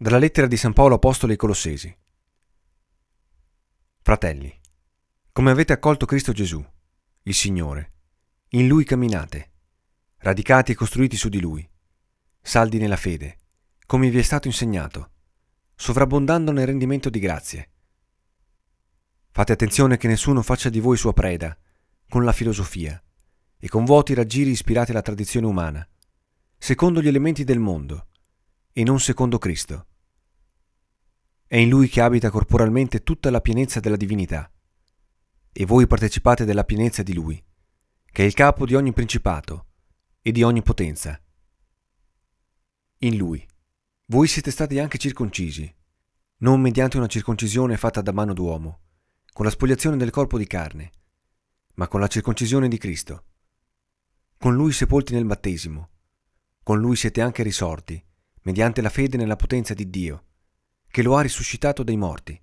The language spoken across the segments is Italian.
Dalla lettera di San Paolo Apostolo ai Colossesi. Fratelli, come avete accolto Cristo Gesù, il Signore, in Lui camminate, radicati e costruiti su di Lui, saldi nella fede, come vi è stato insegnato, sovrabbondando nel rendimento di grazie. Fate attenzione che nessuno faccia di voi sua preda, con la filosofia, e con vuoti raggiri ispirati alla tradizione umana, secondo gli elementi del mondo, in un secondo Cristo. È in lui che abita corporalmente tutta la pienezza della divinità, e voi partecipate della pienezza di lui, che è il capo di ogni principato e di ogni potenza. In lui, voi siete stati anche circoncisi, non mediante una circoncisione fatta da mano d'uomo, con la spogliazione del corpo di carne, ma con la circoncisione di Cristo. Con lui sepolti nel battesimo, con lui siete anche risorti mediante la fede nella potenza di Dio, che lo ha risuscitato dai morti.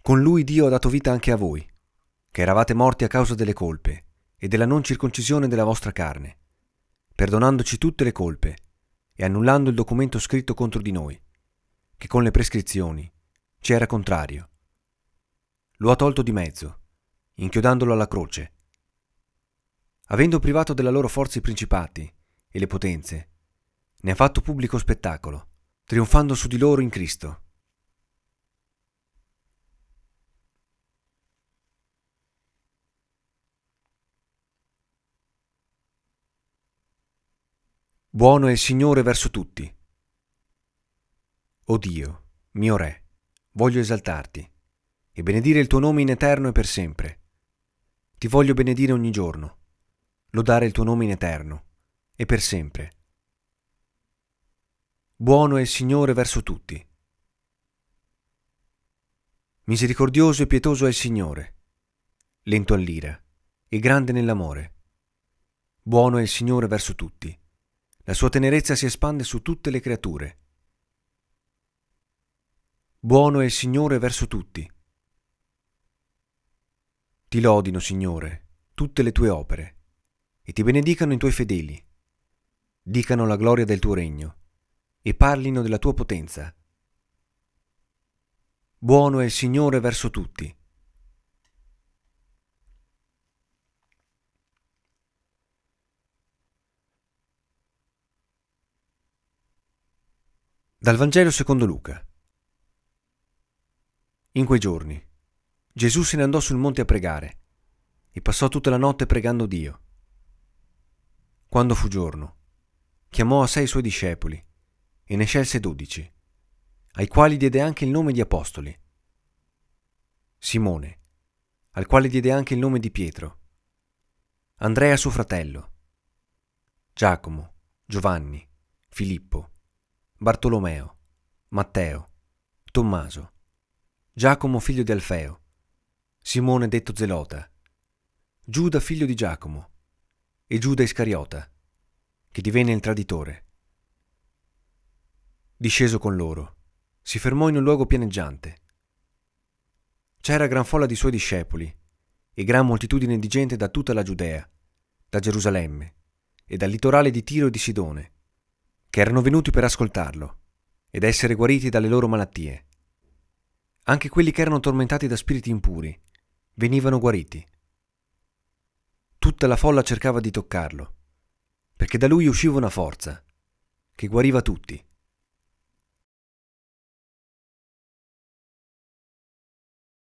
Con lui Dio ha dato vita anche a voi, che eravate morti a causa delle colpe e della non circoncisione della vostra carne, perdonandoci tutte le colpe e annullando il documento scritto contro di noi, che con le prescrizioni ci era contrario. Lo ha tolto di mezzo, inchiodandolo alla croce. Avendo privato della loro forza i principati e le potenze, ne ha fatto pubblico spettacolo, trionfando su di loro in Cristo. Buono è il Signore verso tutti. O Dio, mio Re, voglio esaltarti e benedire il tuo nome in eterno e per sempre. Ti voglio benedire ogni giorno, lodare il tuo nome in eterno e per sempre Buono è il Signore verso tutti. Misericordioso e pietoso è il Signore, lento all'ira e grande nell'amore. Buono è il Signore verso tutti. La sua tenerezza si espande su tutte le creature. Buono è il Signore verso tutti. Ti lodino, Signore, tutte le tue opere, e ti benedicano i tuoi fedeli. Dicano la gloria del tuo regno e parlino della tua potenza. Buono è il Signore verso tutti. Dal Vangelo secondo Luca. In quei giorni Gesù se ne andò sul monte a pregare e passò tutta la notte pregando Dio. Quando fu giorno, chiamò a sé i suoi discepoli e ne scelse dodici, ai quali diede anche il nome di apostoli. Simone, al quale diede anche il nome di Pietro, Andrea suo fratello, Giacomo, Giovanni, Filippo, Bartolomeo, Matteo, Tommaso, Giacomo figlio di Alfeo, Simone detto Zelota, Giuda figlio di Giacomo e Giuda Iscariota, che divenne il traditore disceso con loro, si fermò in un luogo pianeggiante. C'era gran folla di suoi discepoli e gran moltitudine di gente da tutta la Giudea, da Gerusalemme e dal litorale di Tiro e di Sidone, che erano venuti per ascoltarlo ed essere guariti dalle loro malattie. Anche quelli che erano tormentati da spiriti impuri venivano guariti. Tutta la folla cercava di toccarlo, perché da lui usciva una forza che guariva tutti.